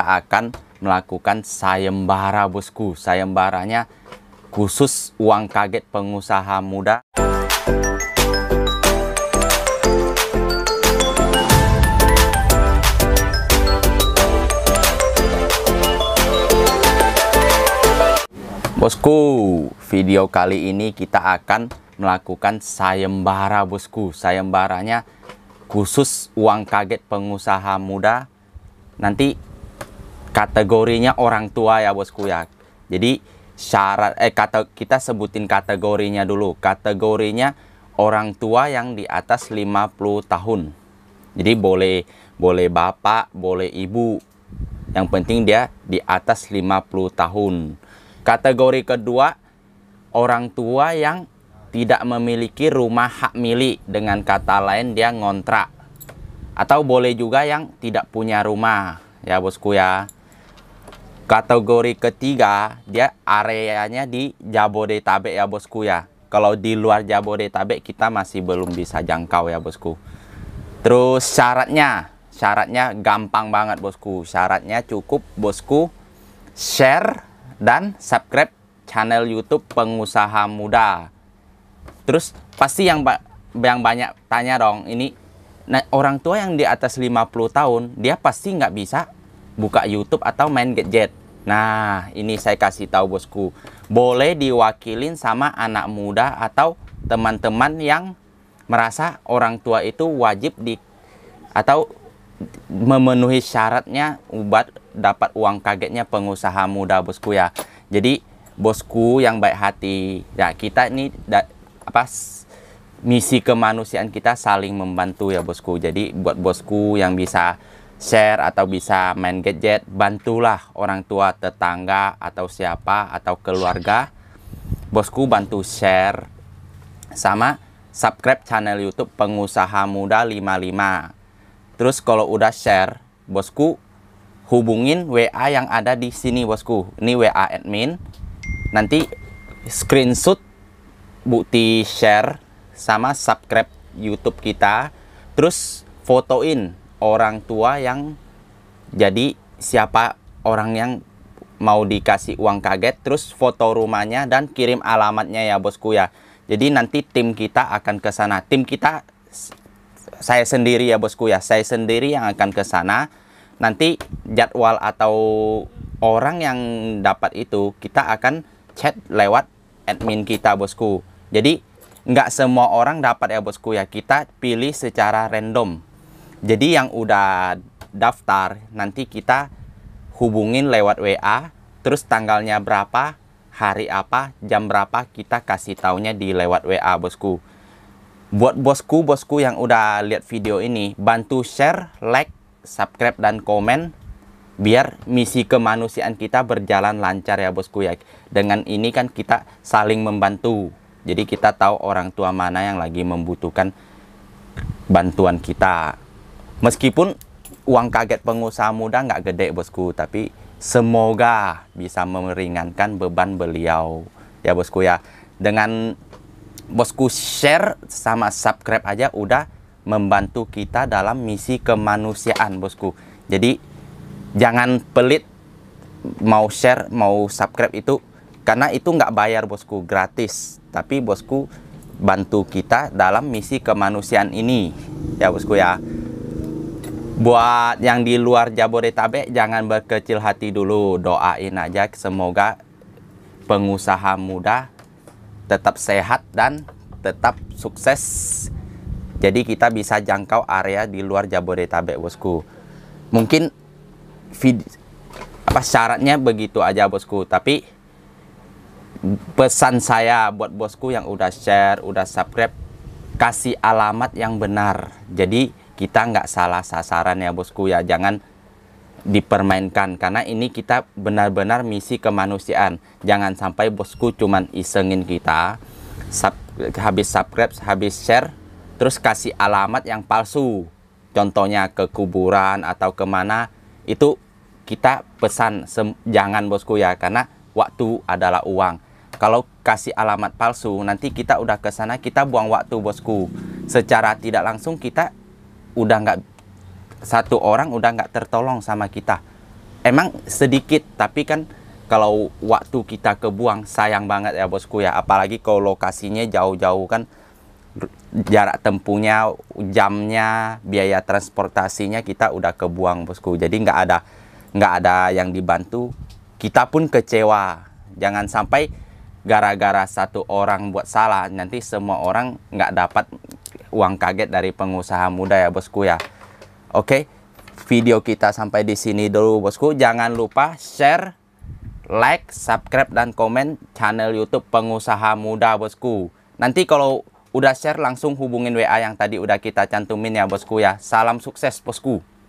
kita akan melakukan sayembara bosku. Sayembaranya khusus uang kaget pengusaha muda. Bosku, video kali ini kita akan melakukan sayembara bosku. Sayembaranya khusus uang kaget pengusaha muda. Nanti kategorinya orang tua ya bosku ya. Jadi syarat eh kata kita sebutin kategorinya dulu. Kategorinya orang tua yang di atas 50 tahun. Jadi boleh boleh bapak, boleh ibu. Yang penting dia di atas 50 tahun. Kategori kedua orang tua yang tidak memiliki rumah hak milik dengan kata lain dia ngontrak atau boleh juga yang tidak punya rumah ya bosku ya Kategori ketiga, dia areanya di Jabodetabek ya bosku ya. Kalau di luar Jabodetabek kita masih belum bisa jangkau ya bosku. Terus syaratnya, syaratnya gampang banget bosku. Syaratnya cukup bosku share dan subscribe channel YouTube pengusaha muda. Terus pasti yang ba yang banyak tanya dong, ini nah, orang tua yang di atas 50 tahun, dia pasti nggak bisa buka YouTube atau main gadget Nah, ini saya kasih tahu bosku. Boleh diwakilin sama anak muda atau teman-teman yang merasa orang tua itu wajib di atau memenuhi syaratnya ubat dapat uang kagetnya pengusaha muda bosku ya. Jadi bosku yang baik hati. Ya, kita ini da, apa misi kemanusiaan kita saling membantu ya bosku. Jadi buat bosku yang bisa share atau bisa main gadget, bantulah orang tua, tetangga atau siapa atau keluarga. Bosku bantu share sama subscribe channel YouTube Pengusaha Muda 55. Terus kalau udah share, bosku hubungin WA yang ada di sini bosku. Ini WA admin. Nanti screenshot bukti share sama subscribe YouTube kita. Terus fotoin orang tua yang jadi siapa orang yang mau dikasih uang kaget terus foto rumahnya dan kirim alamatnya ya bosku ya jadi nanti tim kita akan ke sana tim kita saya sendiri ya bosku ya saya sendiri yang akan ke sana nanti jadwal atau orang yang dapat itu kita akan chat lewat admin kita bosku jadi nggak semua orang dapat ya bosku ya kita pilih secara random jadi yang udah daftar nanti kita hubungin lewat WA terus tanggalnya berapa hari apa jam berapa kita kasih taunya di lewat WA bosku buat bosku bosku yang udah lihat video ini bantu share like subscribe dan komen biar misi kemanusiaan kita berjalan lancar ya bosku ya dengan ini kan kita saling membantu jadi kita tahu orang tua mana yang lagi membutuhkan bantuan kita Meskipun uang kaget pengusaha muda nggak gede bosku, tapi semoga bisa meringankan beban beliau ya bosku ya. Dengan bosku share sama subscribe aja udah membantu kita dalam misi kemanusiaan bosku. Jadi jangan pelit mau share mau subscribe itu karena itu nggak bayar bosku gratis tapi bosku bantu kita dalam misi kemanusiaan ini ya bosku ya buat yang di luar Jabodetabek jangan berkecil hati dulu doain aja semoga pengusaha muda tetap sehat dan tetap sukses jadi kita bisa jangkau area di luar Jabodetabek bosku mungkin vid apa syaratnya begitu aja bosku tapi pesan saya buat bosku yang udah share udah subscribe kasih alamat yang benar jadi kita nggak salah sasaran ya bosku ya jangan dipermainkan karena ini kita benar-benar misi kemanusiaan jangan sampai bosku cuman isengin kita sub, habis subscribe habis share terus kasih alamat yang palsu contohnya ke kuburan atau kemana itu kita pesan jangan bosku ya karena waktu adalah uang kalau kasih alamat palsu nanti kita udah ke sana kita buang waktu bosku secara tidak langsung kita udah nggak satu orang udah nggak tertolong sama kita. Emang sedikit, tapi kan kalau waktu kita kebuang sayang banget ya bosku ya. Apalagi kalau lokasinya jauh-jauh kan jarak tempuhnya, jamnya, biaya transportasinya kita udah kebuang bosku. Jadi nggak ada nggak ada yang dibantu. Kita pun kecewa. Jangan sampai gara-gara satu orang buat salah nanti semua orang nggak dapat uang kaget dari pengusaha muda ya bosku ya. Oke, video kita sampai di sini dulu bosku. Jangan lupa share, like, subscribe, dan komen channel YouTube pengusaha muda bosku. Nanti kalau udah share langsung hubungin WA yang tadi udah kita cantumin ya bosku ya. Salam sukses bosku.